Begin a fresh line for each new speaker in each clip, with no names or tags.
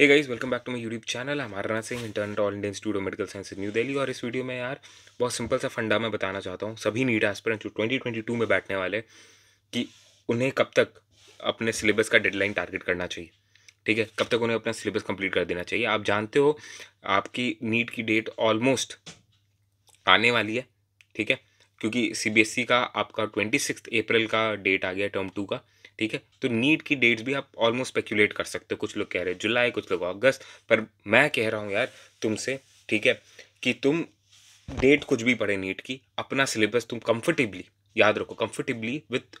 hey guys welcome back to my YouTube channel हमारा Aarna Singh intern all Indian studio medical science New Delhi और इस video में यार बहुत सिंपल सा फंडा मैं बताना चाहता हूँ सभी नीट एस्पिरेंट जो 2022 में बैठने वाले कि उन्हें कब तक अपने सिलेबस का डेडलाइन टारगेट करना चाहिए ठीक है कब तक उन्हें अपना सिलेबस कंप्लीट कर देना चाहिए आप जानते हो आपकी नीट की डेट ऑलमोस्ट आने वाली है ठीक है क्योंकि सी e का आपका ट्वेंटी अप्रैल का डेट आ गया टर्म टू का ठीक है तो नीट की डेट्स भी आप ऑलमोस्ट स्पेक्यूलेट कर सकते हो कुछ लोग कह रहे हैं जुलाई कुछ लोग अगस्त पर मैं कह रहा हूँ यार तुमसे ठीक है कि तुम डेट कुछ भी पढ़े नीट की अपना सिलेबस तुम कंफर्टेबली याद रखो comfortably with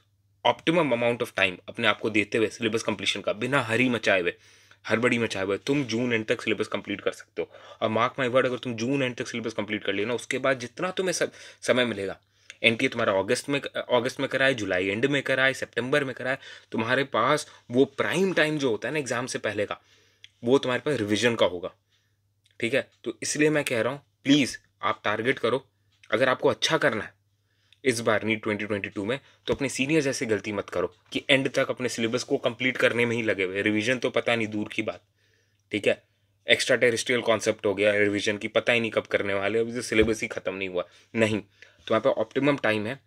optimum amount of time अपने आप को देते हुए सिलेबस कंप्लीशन का बिना हरी मचाए हुए बड़ी मचाए हुए तुम जून एंड तक सिलेबस कंप्लीट कर सकते हो और मार्क माई वर्ड अगर तुम जून एंड तक सिलेबस कंप्लीट कर लेना उसके बाद जितना तुम्हें सब समय मिलेगा एन तुम्हारा अगस्त में अगस्त में कराए जुलाई एंड में कराए सेप्टेम्बर में कराए तुम्हारे पास वो प्राइम टाइम जो होता है ना एग्ज़ाम से पहले का वो तुम्हारे पास रिविजन का होगा ठीक है तो इसलिए मैं कह रहा हूँ प्लीज़ आप टारगेट करो अगर आपको अच्छा करना है इस बार नीट 2022 में तो अपने सीनियर जैसे गलती मत करो कि एंड तक अपने सिलेबस को कंप्लीट करने में ही लगे हुए रिवीजन तो पता नहीं दूर की बात ठीक है एक्स्ट्रा टेरिस्ट्रियल कॉन्सेप्ट हो गया रिवीजन की पता ही नहीं कब करने वाले अभी तो सिलेबस ही खत्म नहीं हुआ नहीं तुम्हारे पास ऑप्टिमम टाइम है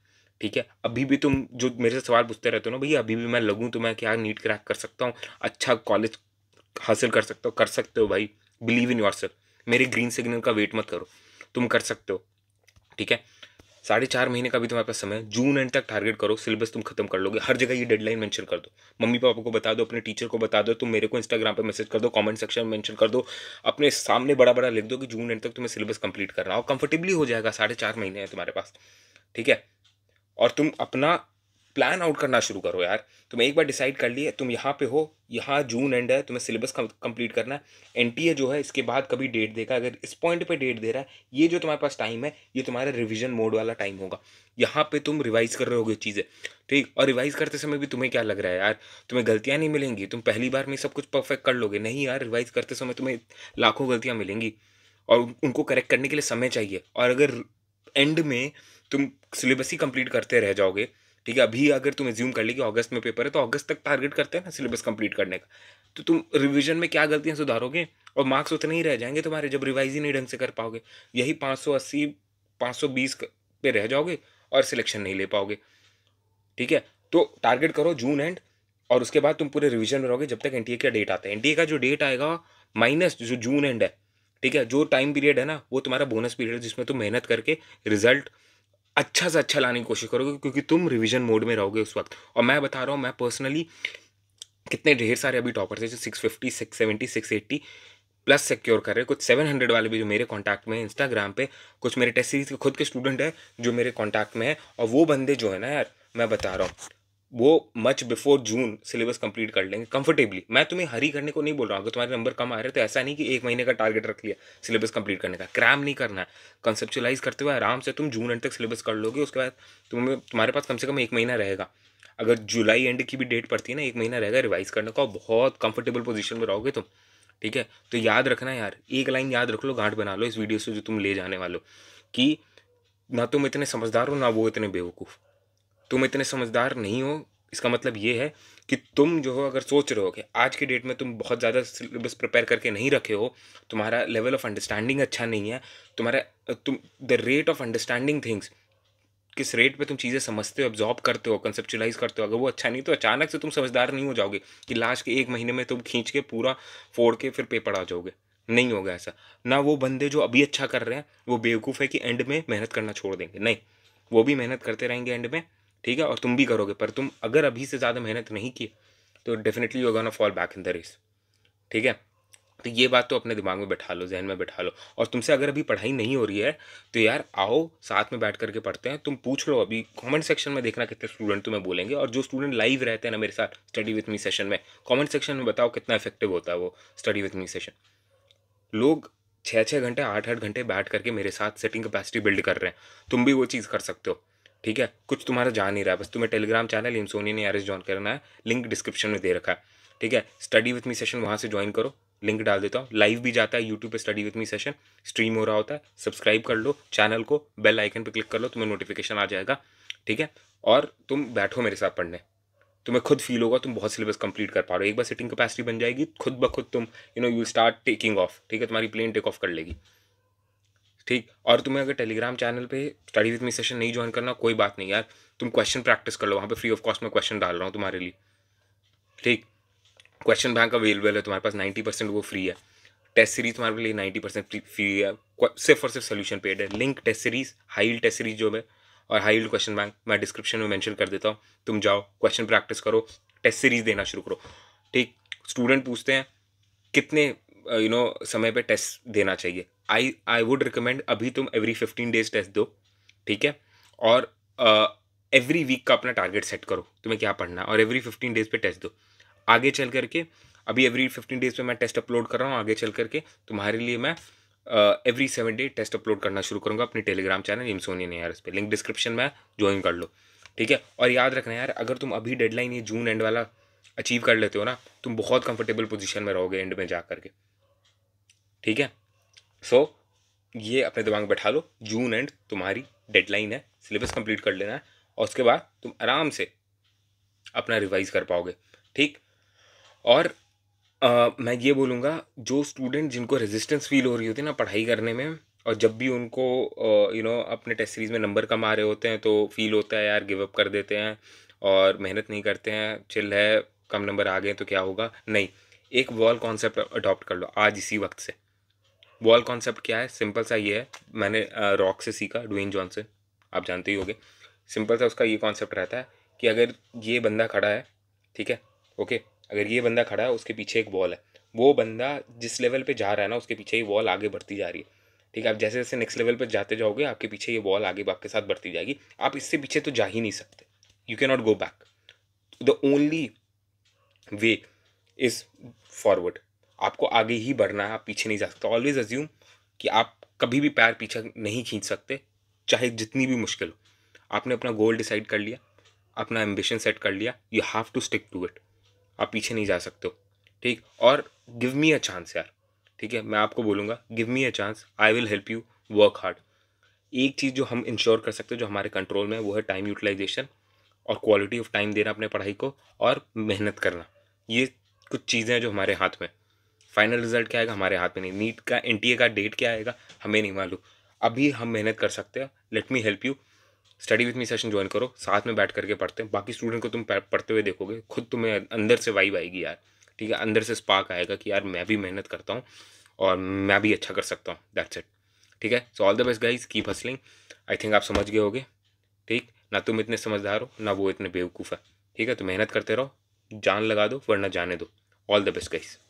ठीक है अभी भी तुम जो मेरे से सवाल पूछते रहते हो ना भैया अभी भी मैं लगूँ तो मैं क्या नीट क्रैक कर सकता हूँ अच्छा कॉलेज हासिल कर सकता हो कर सकते हो भाई बिलीव इन योर सेल्फ मेरे ग्रीन सिग्नल का वेट मत करो तुम कर सकते हो ठीक है साढ़े चार महीने का भी तुम्हारे पास समय जून एंड तक टारगेट करो सिलेबस तुम खत्म कर लोगे हर जगह ये डेडलाइन मेंशन कर दो मम्मी पापा को बता दो अपने टीचर को बता दो तुम मेरे को इंस्टाग्राम पे मैसेज कर दो कमेंट सेक्शन में मेंशन कर दो अपने सामने बड़ा बड़ा लिख दो कि जून एंड तक तुम्हें सिलेबस कंप्लीट करना हो कंफर्टेबली हो जाएगा साढ़े चार महीने है तुम्हारे पास ठीक है और तुम अपना प्लान आउट करना शुरू करो यार तुम्हें एक बार डिसाइड कर लिए तुम यहाँ पे हो यहाँ जून एंड है तुम्हें सिलेबस कंप्लीट करना है एन जो है इसके बाद कभी डेट देगा अगर इस पॉइंट पे डेट दे रहा है ये जो तुम्हारे पास टाइम है ये तुम्हारा रिविजन मोड वाला टाइम होगा यहाँ पे तुम रिवाइज कर रहे होगे चीज़ें ठीक और रिवाइज करते समय भी तुम्हें क्या लग रहा है यार तुम्हें गलतियाँ नहीं मिलेंगी तुम पहली बार में सब कुछ परफेक्ट कर लोगे नहीं यार रिवाइज करते समय तुम्हें लाखों गलतियाँ मिलेंगी और उनको करेक्ट करने के लिए समय चाहिए और अगर एंड में तुम सिलेबस ही कंप्लीट करते रह जाओगे ठीक है अभी अगर तुम एज्यूम कर लेगी अगस्त में पेपर है तो अगस्त तक टारगेट करते हैं ना सिलेबस कंप्लीट करने का तो तुम रिविजन में क्या गलतियाँ सुधारोगे और मार्क्स उतने ही रह जाएंगे तुम्हारे जब रिवाइज ही नहीं ढंग से कर पाओगे यही पाँच सौ अस्सी पाँच सौ बीस पे रह जाओगे और सिलेक्शन नहीं ले पाओगे ठीक है तो टारगेट करो जून एंड और उसके बाद तुम पूरे रिविजन में रहोगे जब तक एन का डेट आता है एनटीए का जो डेट आएगा माइनस जो जून एंड है ठीक है जो टाइम पीरियड है ना वो तुम्हारा बोनस पीरियड है जिसमें तुम मेहनत करके रिजल्ट अच्छा से अच्छा लाने की कोशिश करोगे क्योंकि तुम रिविजन मोड में रहोगे उस वक्त और मैं बता रहा हूँ मैं पर्सनली कितने ढेर सारे अभी टॉपर्स हैं जो six fifty six seventy six eighty plus secure कर रहे कुछ सेवन हंड्रेड वाले भी जो मेरे कॉन्टैक्ट में है इंस्टाग्राम पे कुछ मेरे टेस्ट सीरीज के खुद के स्टूडेंट हैं जो मेरे कॉन्टैक्ट में है और वो बंदे जो है ना यार मैं बता रहा हूँ वो much before June syllabus complete कर लेंगे कंफर्टेबली मैं तुम्हें हरी करने को नहीं बोल रहा हूँ अगर तुम्हारे नंबर कम आ रहे तो ऐसा नहीं कि एक महीने का टारगेट रख लिया सिलेबस कंप्लीट करने का क्रैम नहीं करना है कंसेप्चुलाइज करते हुए आराम से तुम जून एंड तक सिलेबस कर लोगे उसके बाद तुम्हें तुम्हारे पास कम से कम एक महीना रहेगा अगर जुलाई एंड की भी डेट पड़ती है ना एक महीना रहेगा रिवाइज करने का और बहुत कंफर्टेबल पोजिशन में रहोगे तुम ठीक है तो याद रखना यार एक लाइन याद रख लो गांठ बना लो इस वीडियो से जो तुम ले जाने वालों की कि ना तुम इतने समझदार हो ना वो इतने बेवकूफ़ तुम इतने समझदार नहीं हो इसका मतलब ये है कि तुम जो हो अगर सोच रहे हो कि आज के डेट में तुम बहुत ज़्यादा सिलेबस प्रिपेयर करके नहीं रखे हो तुम्हारा लेवल ऑफ अंडरस्टैंडिंग अच्छा नहीं है तुम्हारा तुम the rate of understanding things किस रेट पे तुम चीज़ें समझते हो ऑब्जॉर्व करते हो कंसेप्चुलाइज करते हो अगर वो अच्छा नहीं तो अचानक से तुम समझदार नहीं हो जाओगे कि लास्ट के एक महीने में तुम खींच के पूरा फोड़ के फिर पेपर आ जाओगे नहीं होगा ऐसा ना वो बंदे जो अभी अच्छा कर रहे हैं वो बेवकूफ़ है कि एंड में मेहनत करना छोड़ देंगे नहीं वो भी मेहनत करते रहेंगे एंड में ठीक है और तुम भी करोगे पर तुम अगर अभी से ज़्यादा मेहनत नहीं की तो definitely you gonna fall back in the race ठीक है तो ये बात तो अपने दिमाग में बैठा लो जहन में बैठा लो और तुमसे अगर अभी पढ़ाई नहीं हो रही है तो यार आओ साथ में बैठ करके पढ़ते हैं तुम पूछ लो अभी कमेंट सेक्शन में देखना कितने स्टूडेंट तुम्हें बोलेंगे और जो स्टूडेंट लाइव रहते हैं ना मेरे साथ स्टडी विथ मी सेशन में कमेंट सेक्शन में बताओ कितना इफेक्टिव होता है वो स्टडी विथ मी सेशन लोग छः छः घंटे आठ आठ घंटे बैठ करके मेरे साथ सेटिंग कैपेसिटी बिल्ड कर रहे हैं तुम भी वो चीज़ कर सकते हो ठीक है कुछ तुम्हारा जा नहीं रहा है बस तुम्हें टेलीग्राम चैनल इन सोनी ने आर ज्वाइन करना है लिंक डिस्क्रिप्शन में दे रखा है ठीक है स्टडी विथ मी सेशन वहाँ से ज्वाइन करो लिंक डाल देता हूँ लाइव भी जाता है यूट्यूब पे study with me session stream हो रहा होता है सब्सक्राइब कर लो चैनल को बेल आइकन पे क्लिक कर लो तुम्हें नोटिफिकेशन आ जाएगा ठीक है और तुम बैठो मेरे साथ पढ़ने तुम्हें खुद फील होगा तुम बहुत सिलेबस कंप्लीट कर पा रहे हो एक बार सिटिंग कैपेसिटी बन जाएगी खुद ब खुद तुम you know you start taking off ठीक है तुम्हारी प्लेन टेक ऑफ कर लेगी ठीक और तुम्हें अगर टेलीग्राम चैनल पे स्टडी विद मी सेशन नहीं ज्वाइन करना कोई बात नहीं यार तुम क्वेश्चन प्रैक्टिस कर लो वहाँ पे फ्री ऑफ कॉस्ट में क्वेश्चन डाल रहा हूँ तुम्हारे लिए ठीक क्वेश्चन बैंक अवेलेबल है तुम्हारे पास नाइन्टी परसेंट वो फ्री है टेस्ट सीरीज तुम्हारे लिए नाइन्टी परसेंट फ्री है सिर्फ और सिर्फ सोल्यूशन पेड है link test series high test series जो है और हाई ईल्ड क्वेश्चन बैंक मैं डिस्क्रिप्शन में मैंशन कर देता हूँ तुम जाओ क्वेश्चन प्रैक्टिस करो टेस्ट सीरीज देना शुरू करो ठीक स्टूडेंट पूछते हैं कितने यू uh, नो समय पे टेस्ट देना चाहिए आई आई वुड रिकमेंड अभी तुम एवरी फिफ्टीन डेज टेस्ट दो ठीक है और एवरी uh, वीक का अपना टारगेट सेट करो तुम्हें क्या पढ़ना है और एवरी फिफ्टीन डेज पे टेस्ट दो आगे चल करके अभी एवरी फिफ्टीन डेज पे मैं टेस्ट अपलोड कर रहा हूँ आगे चल करके तुम्हारे लिए मैं every seven day test upload करना शुरू करूँगा अपनी टेलीग्राम चैनल ने यार इस पर लिंक डिस्क्रिप्शन में ज्वाइन कर लो ठीक है और याद रखना यार अगर तुम अभी डेडलाइन ये जून एंड वाला अचीव कर लेते हो ना तुम बहुत कंफर्टेबल पोजीशन में रहोगे एंड में जा करके ठीक है सो so, ये अपने दिमाग में बैठा लो जून एंड तुम्हारी डेडलाइन है सिलेबस कंप्लीट कर लेना है और उसके बाद तुम आराम से अपना रिवाइज कर पाओगे ठीक और आ, मैं ये बोलूँगा जो स्टूडेंट जिनको रेजिस्टेंस फील हो रही होती है ना पढ़ाई करने में और जब भी उनको यू नो अपने टेस्ट सीरीज़ में नंबर कम आ रहे होते हैं तो फील होता है यार गिव अप कर देते हैं और मेहनत नहीं करते हैं चिल है कम नंबर आ गए तो क्या होगा नहीं एक वॉल कॉन्सेप्ट अडॉप्ट कर लो आज इसी वक्त से वॉल कॉन्सेप्ट क्या है सिंपल सा ये है मैंने रॉक से सीखा डुइन जॉनसन आप जानते ही होंगे सिंपल सा उसका ये कॉन्सेप्ट रहता है कि अगर ये बंदा खड़ा है ठीक है ओके अगर ये बंदा खड़ा है उसके पीछे एक वॉल है वो बंदा जिस लेवल पे जा रहा है ना उसके पीछे ये वॉल आगे बढ़ती जा रही है ठीक है आप जैसे जैसे नेक्स्ट लेवल पर जाते जाओगे आपके पीछे ये वॉल आगे आपके साथ बढ़ती जाएगी आप इससे पीछे तो जा ही नहीं सकते you can not go back the only way is forward आपको आगे ही बढ़ना है आप पीछे नहीं जा सकते ऑलवेज अज्यूम कि आप कभी भी पैर पीछे नहीं खींच सकते चाहे जितनी भी मुश्किल हो आपने अपना गोल डिसाइड कर लिया अपना एम्बिशन सेट कर लिया you have to stick to it आप पीछे नहीं जा सकते हो ठीक और गिव मी अ चांस यार ठीक है मैं आपको बोलूँगा give me a chance I will help you work hard एक चीज़ जो हम इंश्योर कर सकते हैं जो हमारे कंट्रोल में है वो है टाइम यूटिलाइजेशन और क्वालिटी ऑफ टाइम देना अपने पढ़ाई को और मेहनत करना ये कुछ चीज़ें हैं जो हमारे हाथ में फाइनल रिजल्ट क्या आएगा हमारे हाथ में नहीं नीट का एन का डेट क्या आएगा हमें नहीं मालूम अभी हम मेहनत कर सकते हैं let me help you study with me session join करो साथ में बैठ करके पढ़ते हैं बाकी स्टूडेंट को तुम पढ़ते हुए देखोगे खुद तुम्हें अंदर से वाइब आएगी यार ठीक है अंदर से स्पार्क आएगा कि यार मैं भी मेहनत करता हूँ और मैं भी अच्छा कर सकता हूँ दैट्स इट ठीक है so all the best guys keep hustling I think आप समझ गए होगे ठीक ना तुम इतने समझदार हो ना वो इतने बेवकूफ़ है ठीक है तो मेहनत करते रहो जान लगा दो वरना जाने दो ऑल द बेस्ट गाइज